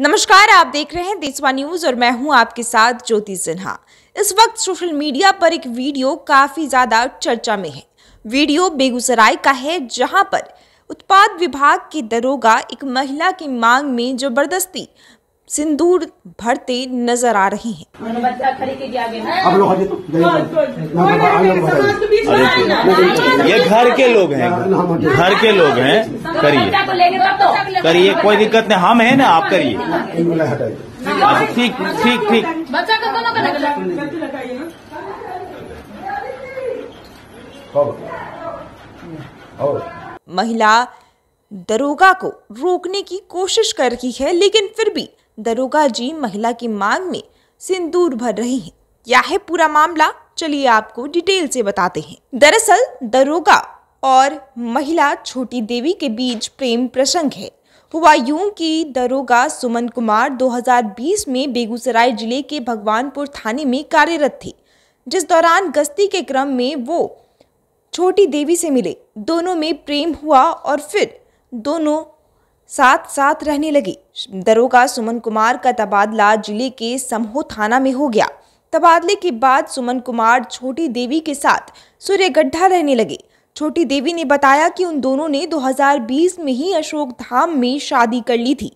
नमस्कार आप देख रहे हैं देसवा न्यूज और मैं हूं आपके साथ ज्योति सिन्हा इस वक्त सोशल मीडिया पर एक वीडियो काफी ज्यादा चर्चा में है वीडियो बेगूसराय का है जहां पर उत्पाद विभाग के दरोगा एक महिला की मांग में जबरदस्ती सिंदूर भरते नजर आ रहे हैं ये तो घर के लोग तो हैं घर के लोग हैं करिए तो। करिए कोई दिक्कत नहीं हम हैं ना आप करिए हाँ। ठीक ठीक ठीक महिला दरोगा को रोकने की कोशिश कर रही है लेकिन फिर भी दरोगा जी महिला की मांग में सिंदूर भर रहे हैं क्या है पूरा मामला चलिए आपको डिटेल से बताते हैं दरअसल दरोगा और महिला छोटी देवी के बीच प्रेम प्रसंग है हुआ यूं कि दरोगा सुमन कुमार 2020 में बेगूसराय जिले के भगवानपुर थाने में कार्यरत थे जिस दौरान गश्ती के क्रम में वो छोटी देवी से मिले दोनों में प्रेम हुआ और फिर दोनों साथ साथ रहने लगी दरोगा सुमन कुमार का तबादला जिले के समहो थाना में हो गया तबादले के बाद सुमन कुमार छोटी देवी के साथ सूर्य गड्ढा रहने लगे छोटी देवी ने बताया कि उन दोनों ने 2020 में ही अशोक धाम में शादी कर ली थी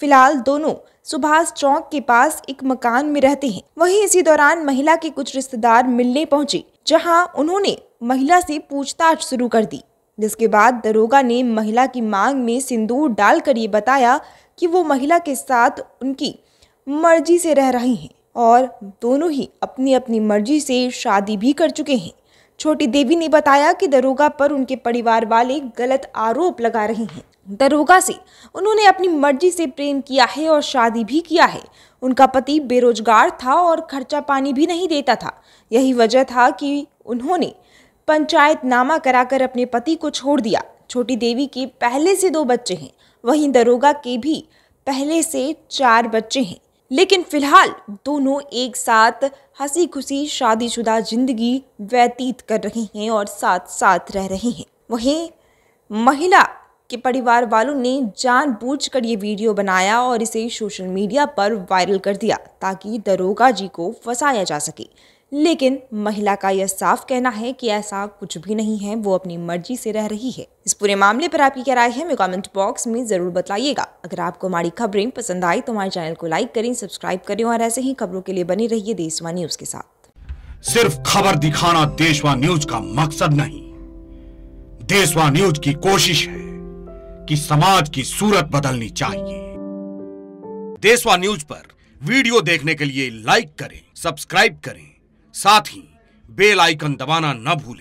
फिलहाल दोनों सुभाष चौक के पास एक मकान में रहते हैं वहीं इसी दौरान महिला के कुछ रिश्तेदार मिलने पहुंचे जहां उन्होंने महिला से पूछताछ शुरू कर दी जिसके बाद दरोगा ने महिला की मांग में सिंदूर डालकर ये बताया कि वो महिला के साथ उनकी मर्जी से रह रहे हैं और दोनों ही अपनी अपनी मर्जी से शादी भी कर चुके हैं छोटी देवी ने बताया कि दरोगा पर उनके परिवार वाले गलत आरोप लगा रहे हैं दरोगा से उन्होंने अपनी मर्जी से प्रेम किया है और शादी भी किया है उनका पति बेरोजगार था और खर्चा पानी भी नहीं देता था यही वजह था कि उन्होंने पंचायतनामा कराकर अपने पति को छोड़ दिया छोटी देवी के पहले से दो बच्चे हैं वहीं दरोगा के भी पहले से चार बच्चे हैं लेकिन फिलहाल दोनों एक साथ हंसी खुशी शादीशुदा जिंदगी व्यतीत कर रहे हैं और साथ साथ रह रहे हैं वहीं महिला के परिवार वालों ने जानबूझकर ये वीडियो बनाया और इसे सोशल मीडिया पर वायरल कर दिया ताकि दरोगा जी को फंसाया जा सके लेकिन महिला का यह साफ कहना है कि ऐसा कुछ भी नहीं है वो अपनी मर्जी से रह रही है इस पूरे मामले पर आपकी क्या राय है हमें कमेंट बॉक्स में जरूर बताइएगा अगर आपको हमारी खबरें पसंद आई तो हमारे चैनल को लाइक करें सब्सक्राइब करें और ऐसे ही खबरों के लिए बने रहिए देशवा न्यूज के साथ सिर्फ खबर दिखाना देशवा न्यूज का मकसद नहीं देशवा न्यूज की कोशिश है की समाज की सूरत बदलनी चाहिए देशवा न्यूज पर वीडियो देखने के लिए लाइक करें सब्सक्राइब करें साथ ही बेल आइकन दबाना न भूलें